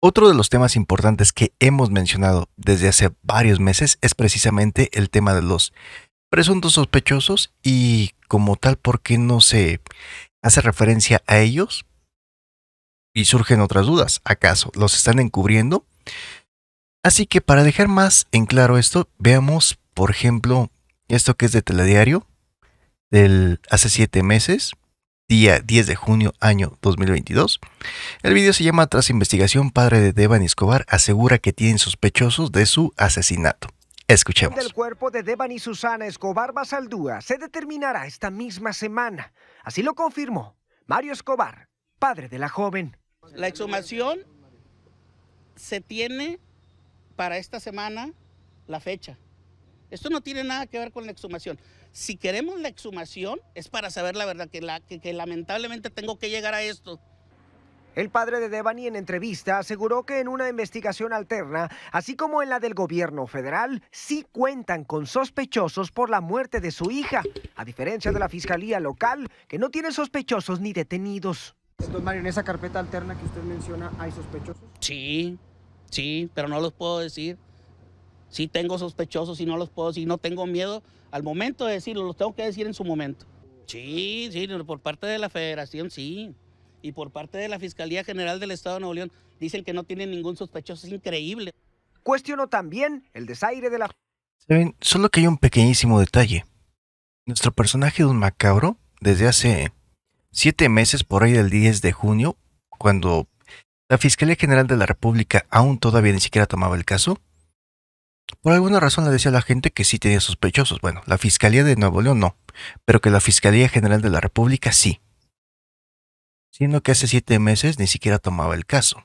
Otro de los temas importantes que hemos mencionado desde hace varios meses es precisamente el tema de los presuntos sospechosos y como tal, ¿por qué no se hace referencia a ellos? Y surgen otras dudas. ¿Acaso los están encubriendo? Así que para dejar más en claro esto, veamos, por ejemplo, esto que es de Telediario, del hace siete meses, día 10 de junio año 2022. El video se llama Tras investigación, padre de Devan Escobar asegura que tienen sospechosos de su asesinato. Escuchemos. El cuerpo de Devan y Susana Escobar Basaldúa se determinará esta misma semana. Así lo confirmó Mario Escobar, padre de la joven. La exhumación se tiene para esta semana la fecha. Esto no tiene nada que ver con la exhumación si queremos la exhumación, es para saber la verdad, que, lamentablemente tengo que llegar a esto. El padre de Devani en entrevista aseguró que en una investigación alterna, así como en la del gobierno federal, sí cuentan con sospechosos por la muerte de su hija, a diferencia de la fiscalía local, que no tiene sospechosos ni detenidos. Entonces, Mario, en esa carpeta alterna que usted menciona, ¿hay sospechosos? Sí, sí, pero no los puedo decir. Si tengo sospechosos y no los puedo si no tengo miedo al momento de decirlo, los tengo que decir en su momento. Sí, sí, por parte de la federación sí, y por parte de la Fiscalía General del Estado de Nuevo León dicen que no tienen ningún sospechoso, es increíble. Cuestiono también el desaire de la... Solo que hay un pequeñísimo detalle. Nuestro personaje de un macabro, desde hace siete meses por ahí del 10 de junio, cuando la Fiscalía General de la República aún todavía ni siquiera tomaba el caso, por alguna razón le decía a la gente que sí tenía sospechosos. Bueno, la Fiscalía de Nuevo León no, pero que la Fiscalía General de la República sí. Siendo que hace siete meses ni siquiera tomaba el caso.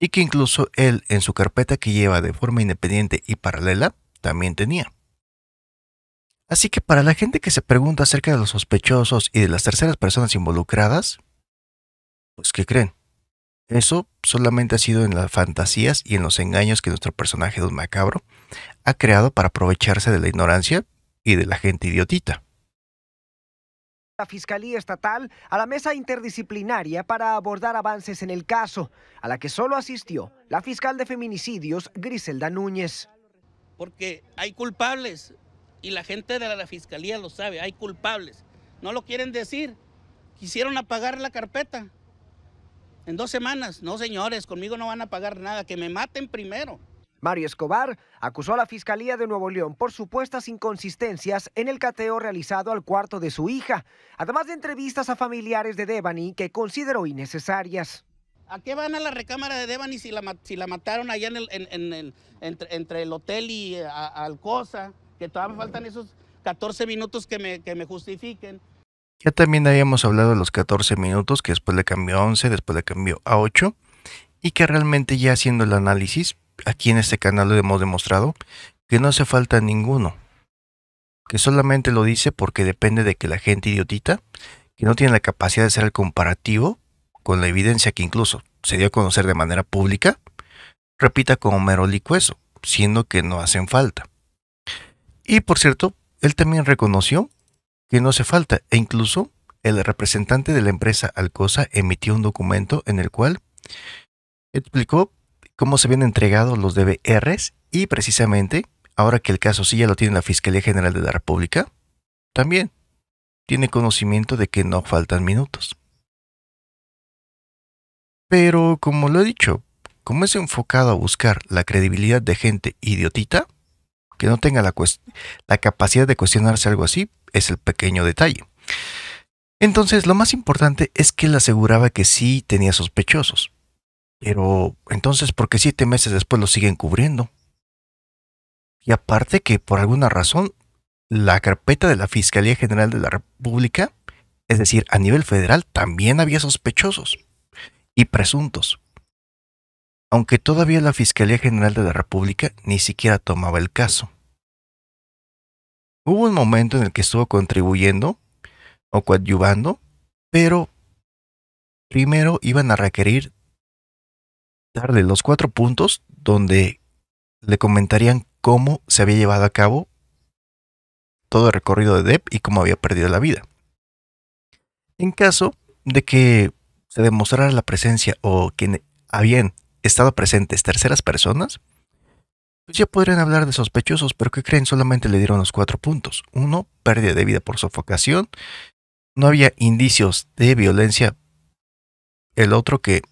Y que incluso él, en su carpeta que lleva de forma independiente y paralela, también tenía. Así que para la gente que se pregunta acerca de los sospechosos y de las terceras personas involucradas, pues ¿qué creen? Eso solamente ha sido en las fantasías y en los engaños que nuestro personaje Don Macabro ha creado para aprovecharse de la ignorancia y de la gente idiotita. La Fiscalía Estatal a la mesa interdisciplinaria para abordar avances en el caso, a la que solo asistió la fiscal de feminicidios Griselda Núñez. Porque hay culpables y la gente de la Fiscalía lo sabe, hay culpables. No lo quieren decir. Quisieron apagar la carpeta, en dos semanas. No, señores, conmigo no van a pagar nada, que me maten primero. Mario Escobar acusó a la Fiscalía de Nuevo León por supuestas inconsistencias en el cateo realizado al cuarto de su hija, además de entrevistas a familiares de Devani que consideró innecesarias. ¿A qué van a la recámara de Devani si la, si la mataron allá en el, entre, el hotel y eh, Alcosa? Que todavía me faltan esos 14 minutos que me, que me justifiquen. Ya también habíamos hablado de los 14 minutos, que después le cambió a 11, después le cambió a 8, y que realmente ya haciendo el análisis, aquí en este canal lo hemos demostrado, que no hace falta ninguno, que solamente lo dice porque depende de que la gente idiotita, que no tiene la capacidad de hacer el comparativo con la evidencia que incluso se dio a conocer de manera pública, repita como mero eso, siendo que no hacen falta. Y por cierto, él también reconoció que no hace falta. E incluso el representante de la empresa Alcosa emitió un documento en el cual explicó cómo se habían entregado los DBRs y precisamente ahora que el caso sí ya lo tiene la Fiscalía General de la República, también tiene conocimiento de que no faltan minutos. Pero como lo he dicho, como es enfocado a buscar la credibilidad de gente idiotita, que no tenga la, la capacidad de cuestionarse algo así es el pequeño detalle. Entonces, lo más importante es que él aseguraba que sí tenía sospechosos. Pero, entonces, ¿por qué siete meses después lo siguen cubriendo? Y aparte que, por alguna razón, la carpeta de la Fiscalía General de la República, es decir, a nivel federal, también había sospechosos y presuntos aunque todavía la Fiscalía General de la República ni siquiera tomaba el caso. Hubo un momento en el que estuvo contribuyendo o coadyuvando, pero primero iban a requerir darle los cuatro puntos donde le comentarían cómo se había llevado a cabo todo el recorrido de Depp y cómo había perdido la vida. En caso de que se demostrara la presencia o que habían estado presentes terceras personas, pues ya podrían hablar de sospechosos, pero que creen? Solamente le dieron los cuatro puntos. Uno, pérdida de vida por sofocación. No había indicios de violencia. El otro que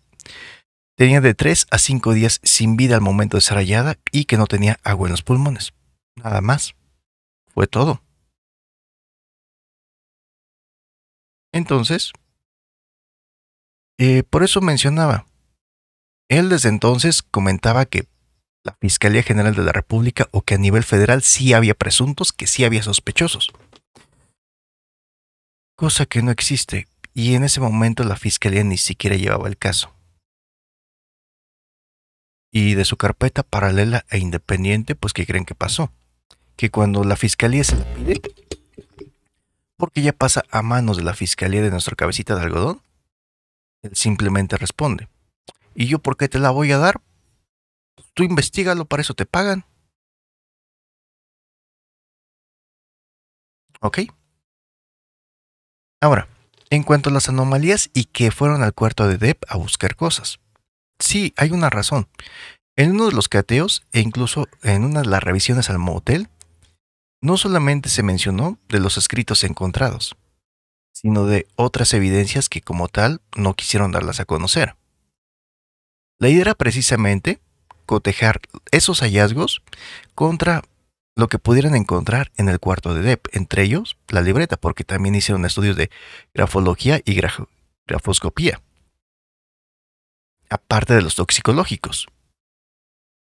tenía de tres a cinco días sin vida al momento de ser hallada y que no tenía agua en los pulmones. Nada más. Fue todo. Entonces, eh, por eso mencionaba, él desde entonces comentaba que la Fiscalía General de la República o que a nivel federal sí había presuntos, que sí había sospechosos. Cosa que no existe, y en ese momento la Fiscalía ni siquiera llevaba el caso. Y de su carpeta paralela e independiente, pues ¿qué creen que pasó? Que cuando la Fiscalía se la pide, porque ya pasa a manos de la Fiscalía de nuestra cabecita de algodón, él simplemente responde. ¿Y yo por qué te la voy a dar? Tú investigalo, para eso te pagan. ¿Ok? Ahora, en cuanto a las anomalías y que fueron al cuarto de Deb a buscar cosas. Sí, hay una razón. En uno de los cateos, e incluso en una de las revisiones al motel, no solamente se mencionó de los escritos encontrados, sino de otras evidencias que como tal no quisieron darlas a conocer. La idea era precisamente cotejar esos hallazgos contra lo que pudieran encontrar en el cuarto de Depp, entre ellos la libreta, porque también hicieron estudios de grafología y grafoscopía, aparte de los toxicológicos.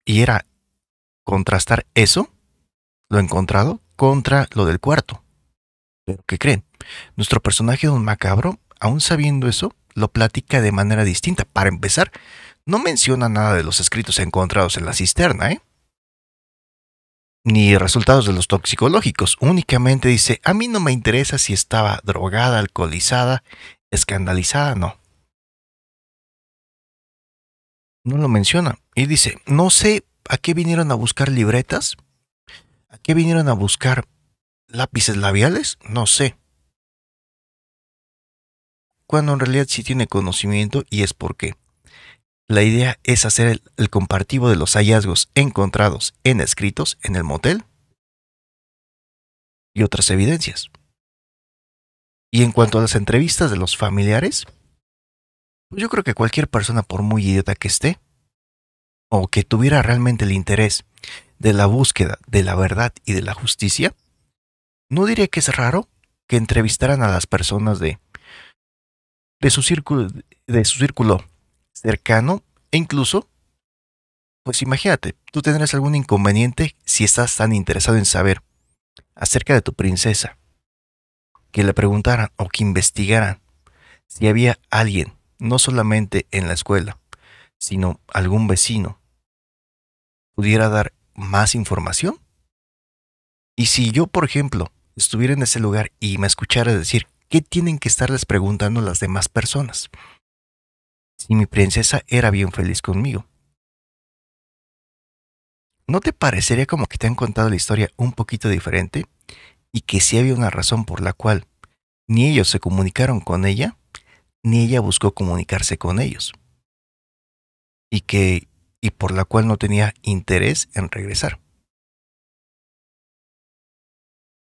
Y era contrastar eso, lo encontrado, contra lo del cuarto. ¿qué creen? Nuestro personaje Don Macabro, aún sabiendo eso, lo platica de manera distinta. Para empezar, no menciona nada de los escritos encontrados en la cisterna, ¿eh? ni resultados de los toxicológicos. Únicamente dice, a mí no me interesa si estaba drogada, alcoholizada, escandalizada, no. No lo menciona. Y dice, no sé a qué vinieron a buscar libretas, a qué vinieron a buscar lápices labiales, no sé. Cuando en realidad sí tiene conocimiento y es por qué. La idea es hacer el, compartivo de los hallazgos encontrados en escritos en el motel y otras evidencias. Y en cuanto a las entrevistas de los familiares, yo creo que cualquier persona, por muy idiota que esté, o que tuviera realmente el interés de la búsqueda de la verdad y de la justicia, no diría que es raro que entrevistaran a las personas de, de, su, círculo, de su círculo cercano e incluso, pues imagínate, tú tendrás algún inconveniente si estás tan interesado en saber acerca de tu princesa, que le preguntaran o que investigaran si había alguien, no solamente en la escuela, sino algún vecino, pudiera dar más información. Y si yo, por ejemplo, estuviera en ese lugar y me escuchara decir, ¿qué tienen que estarles preguntando las demás personas? si mi princesa era bien feliz conmigo. ¿No te parecería como que te han contado la historia un poquito diferente y que si había una razón por la cual ni ellos se comunicaron con ella, ni ella buscó comunicarse con ellos? Y que y por la cual no tenía interés en regresar.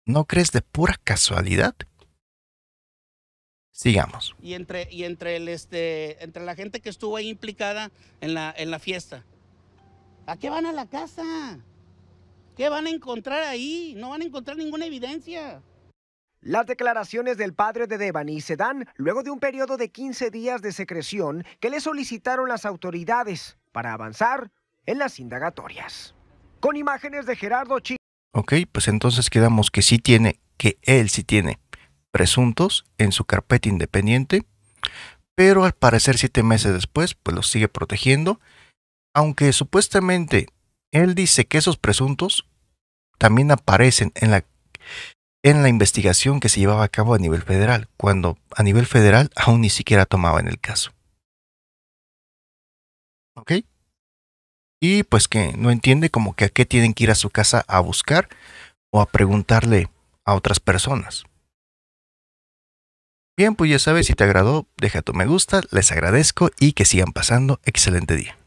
¿No crees de pura casualidad Sigamos. Y entre, y entre, el, este, entre la gente que estuvo ahí implicada en la, en la fiesta. ¿A qué van a la casa? ¿Qué van a encontrar ahí? No van a encontrar ninguna evidencia. Las declaraciones del padre de Devani se dan luego de un periodo de 15 días de secreción que le solicitaron las autoridades para avanzar en las indagatorias. Con imágenes de Gerardo Chi. Ok, pues entonces quedamos que sí tiene, que él sí tiene presuntos en su carpeta independiente, pero al parecer siete meses después, pues los sigue protegiendo, aunque supuestamente él dice que esos presuntos también aparecen en la, en la investigación que se llevaba a cabo a nivel federal, cuando a nivel federal aún ni siquiera tomaban el caso. ¿Ok? Y pues que no entiende como que a qué tienen que ir a su casa a buscar o a preguntarle a otras personas. Bien, pues ya sabes, si te agradó, deja tu me gusta, les agradezco y que sigan pasando excelente día.